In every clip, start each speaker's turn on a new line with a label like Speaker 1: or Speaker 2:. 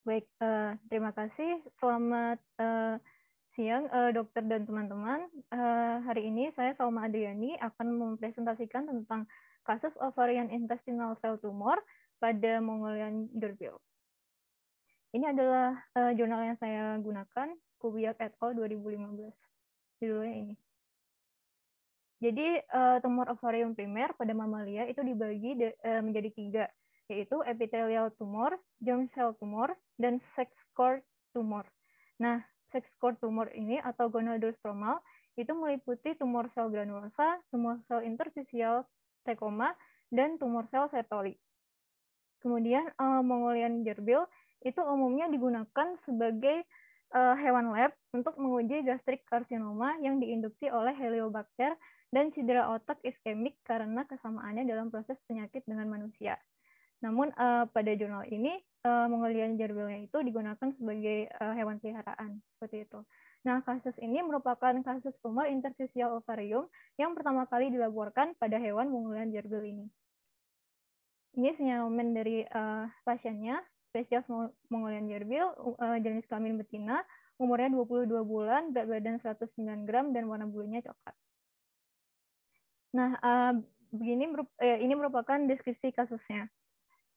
Speaker 1: Baik, uh, terima kasih. Selamat uh, siang, uh, dokter dan teman-teman. Uh, hari ini saya Salma Adriani akan mempresentasikan tentang kasus ovarian intestinal cell tumor pada Mongolian Derbil. Ini adalah uh, jurnal yang saya gunakan, Kubiak et al. 2015. Judulnya ini. Jadi, uh, tumor ovarium primer pada mamalia itu dibagi de, uh, menjadi tiga, yaitu epithelial tumor, germ cell tumor, dan sex cord tumor. Nah, sex cord tumor ini atau gonadostromal itu meliputi tumor sel granulosa, tumor sel interstisial tekoma, dan tumor sel setoli. Kemudian uh, eh, Mongolian gerbil itu umumnya digunakan sebagai uh, hewan lab untuk menguji gastrik karsinoma yang diinduksi oleh Heliobacter dan cedera otak iskemik karena kesamaannya dalam proses penyakit dengan manusia. Namun uh, pada jurnal ini uh, eh, Mongolian gerbilnya itu digunakan sebagai uh, hewan peliharaan seperti itu. Nah, kasus ini merupakan kasus tumor interstitial ovarium yang pertama kali dilaporkan pada hewan Mongolian gerbil ini. Ini sinyalemen dari uh, pasiennya, spesies Mongolian gerbil, uh, jenis kelamin betina, umurnya 22 bulan, berat badan 109 gram, dan warna bulunya coklat. Nah, uh, begini ini merupakan deskripsi kasusnya.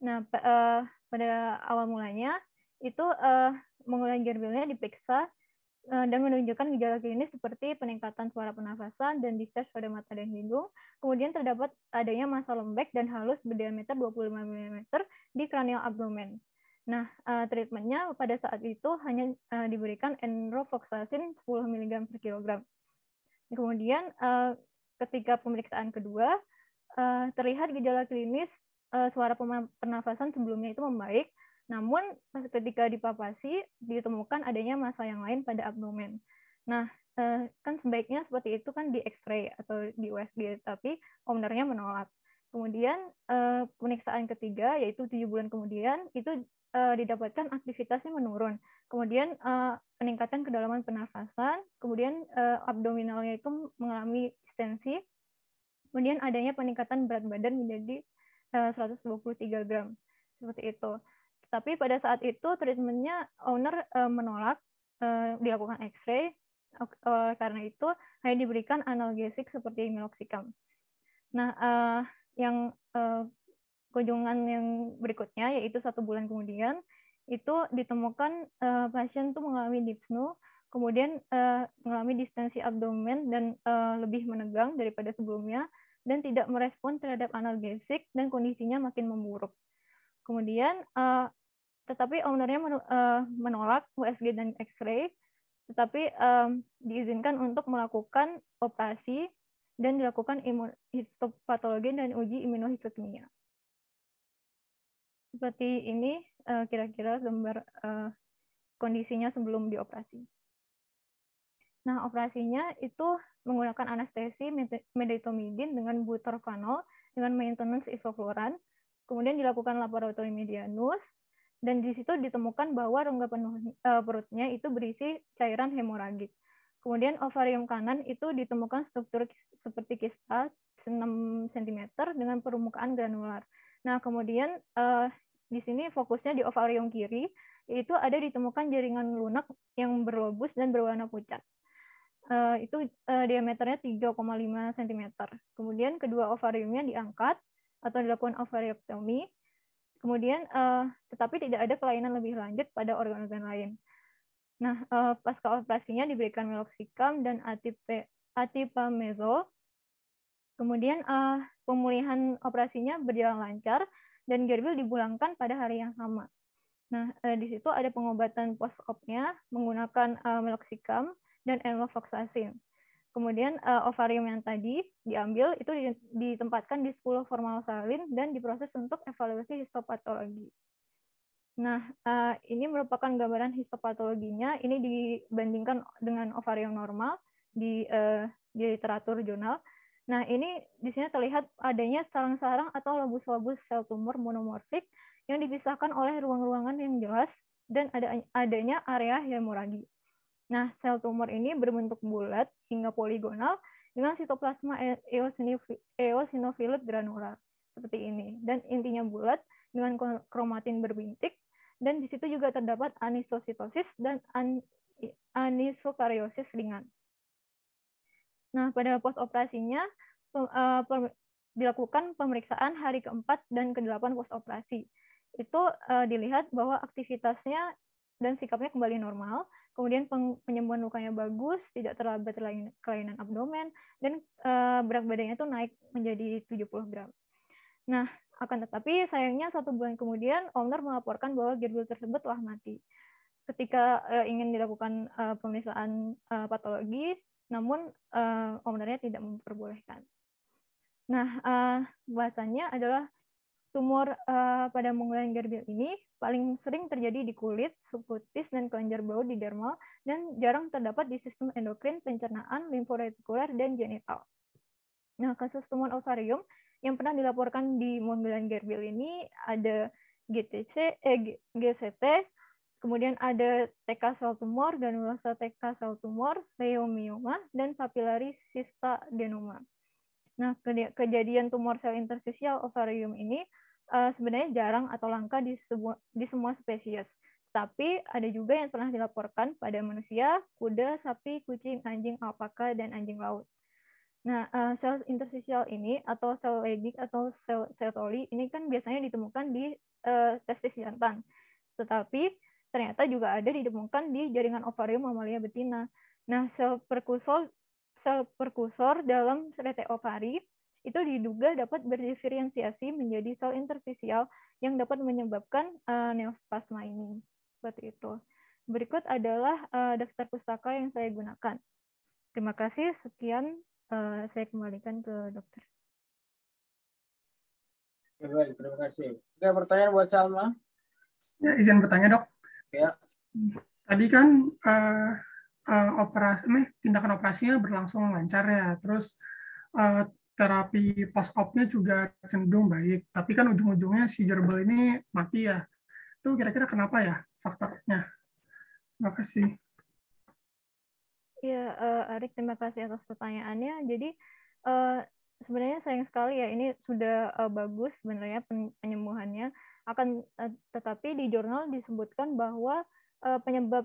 Speaker 1: Nah, uh, pada awal mulanya itu uh, mengulangi gerbilnya diperiksa uh, dan menunjukkan gejala klinis seperti peningkatan suara pernafasan dan discharge pada mata dan hidung. Kemudian terdapat adanya masa lembek dan halus berdiameter 25 mm di kranial abdomen. Nah, uh, treatmentnya pada saat itu hanya uh, diberikan enrofoxacin 10 mg per kilogram. Kemudian uh, ketika pemeriksaan kedua, uh, terlihat gejala klinis uh, suara pernafasan sebelumnya itu membaik, namun ketika dipapasi ditemukan adanya massa yang lain pada abdomen. Nah, uh, kan sebaiknya seperti itu kan di X-ray atau di USG, tapi ownernya menolak. Kemudian uh, pemeriksaan ketiga yaitu tujuh bulan kemudian itu uh, didapatkan aktivitasnya menurun. Kemudian uh, peningkatan kedalaman pernafasan, kemudian uh, abdominalnya itu mengalami distensi. Kemudian adanya peningkatan berat badan menjadi 123 eh, gram seperti itu. Tapi pada saat itu treatmentnya owner uh, menolak uh, dilakukan X-ray uh, karena itu hanya diberikan analgesik seperti meloxicam. Nah, uh, yang uh, kunjungan yang berikutnya yaitu satu bulan kemudian itu ditemukan uh, pasien tuh mengalami deep snow, kemudian uh, mengalami distensi abdomen dan uh, lebih menegang daripada sebelumnya dan tidak merespon terhadap analgesik dan kondisinya makin memburuk. Kemudian, uh, tetapi ownernya eh, menolak USG dan X-ray, tetapi um, diizinkan untuk melakukan operasi dan dilakukan histopatologi dan uji imunohistokimia. Seperti ini kira-kira uh, gambar uh, kondisinya sebelum dioperasi. Nah, operasinya itu menggunakan anestesi meditomidin dengan butorfanol dengan maintenance isofluran, kemudian dilakukan laboratorium medianus, dan di situ ditemukan bahwa rongga penuh, e, perutnya itu berisi cairan hemoragik. Kemudian ovarium kanan itu ditemukan struktur seperti kista 6 cm dengan permukaan granular. Nah, kemudian e, di sini fokusnya di ovarium kiri, itu ada ditemukan jaringan lunak yang berlobus dan berwarna pucat. Eh, itu eh, diameternya 3,5 cm. Kemudian kedua ovariumnya diangkat atau dilakukan ovariectomy. Kemudian eh, tetapi tidak ada kelainan lebih lanjut pada organ-organ lain. Nah, pasca operasinya diberikan meloxicam dan atipamezo. Kemudian pemulihan operasinya berjalan lancar dan Gerbil dibulangkan pada hari yang sama. Nah, uh, di situ ada pengobatan post op menggunakan meloxicam dan enlofoxacin. Kemudian uh, ovarium yang tadi diambil itu ditempatkan di 10 formalsalin dan diproses untuk evaluasi histopatologi. Nah, uh, ini merupakan gambaran histopatologinya. Ini dibandingkan dengan ovarium normal di, uh, di literatur jurnal. Nah, ini di sini terlihat adanya sarang-sarang atau lobus-lobus sel tumor monomorfik yang dipisahkan oleh ruang-ruangan yang jelas dan ada adanya area hemoragi. Nah, sel tumor ini berbentuk bulat hingga poligonal dengan sitoplasma e- eosinofilet granular seperti ini. Dan intinya bulat dengan kromatin berbintik dan di situ juga terdapat anisositosis dan an anisokariosis ringan. Nah, pada post operasinya e, dilakukan pemeriksaan hari keempat dan kedelapan post operasi. Itu e, dilihat bahwa aktivitasnya dan sikapnya kembali normal. Kemudian penyembuhan lukanya bagus, tidak terlambat kelainan abdomen, dan eh, berat badannya itu naik menjadi 70 gram. Nah, akan tetapi sayangnya satu bulan kemudian owner melaporkan bahwa gerbil tersebut telah mati. Ketika eh, ingin dilakukan uh, pemeriksaan patologi, namun ownernya tidak memperbolehkan. Nah, uh, bahasannya adalah Tumor uh, pada unggulan gerbil ini paling sering terjadi di kulit, subkutis, dan kelenjar bau di dermal, dan jarang terdapat di sistem endokrin, pencernaan, limforetikuler, dan genital. Nah, kasus tumor ovarium yang pernah dilaporkan di unggulan gerbil ini ada GTC, eh, GCT, kemudian ada TK sel tumor, granulosa TK sel tumor, leiomyoma, dan papillary cysta cystadenoma. Nah, kejadian tumor sel interstisial ovarium ini uh, sebenarnya jarang atau langka di semua di semua spesies. Tapi ada juga yang pernah dilaporkan pada manusia, kuda, sapi, kucing, anjing, alpaka, dan anjing laut. Nah, uh, sel interstisial ini atau sel legik atau sel sertoli ini kan biasanya ditemukan di uh, testis jantan. Tetapi ternyata juga ada ditemukan di jaringan ovarium mamalia betina. Nah, sel perkusor sel perkusor dalam rete ovari itu diduga dapat berdiferensiasi menjadi sel interstisial yang dapat menyebabkan uh, neospasma ini. Seperti itu. Berikut adalah uh, daftar pustaka yang saya gunakan. Terima kasih. Sekian uh, saya kembalikan ke dokter. Baik, terima kasih. Ada pertanyaan buat Salma? Ya, izin bertanya, Dok. Ya. Tadi kan uh, uh, operasi, tindakan operasinya berlangsung lancar ya. Terus uh, terapi pas opnya juga cenderung baik. Tapi kan ujung-ujungnya si gerbel ini mati ya. Itu kira-kira kenapa ya faktornya? Terima kasih. Ya, uh, Arik, terima kasih atas pertanyaannya. Jadi, uh, sebenarnya sayang sekali ya, ini sudah uh, bagus sebenarnya penyembuhannya. Akan uh, tetapi di jurnal disebutkan bahwa uh, penyebab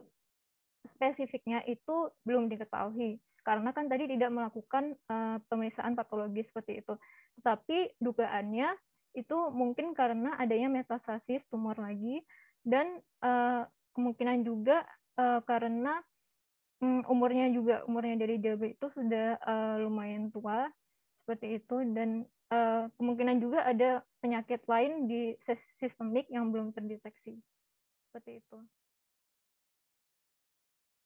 Speaker 1: spesifiknya itu belum diketahui karena kan tadi tidak melakukan uh, pemeriksaan patologi seperti itu. Tetapi dugaannya itu mungkin karena adanya metastasis tumor lagi dan uh, kemungkinan juga uh, karena um, umurnya juga umurnya dari JB itu sudah uh, lumayan tua seperti itu dan uh, kemungkinan juga ada penyakit lain di sistemik yang belum terdeteksi seperti itu.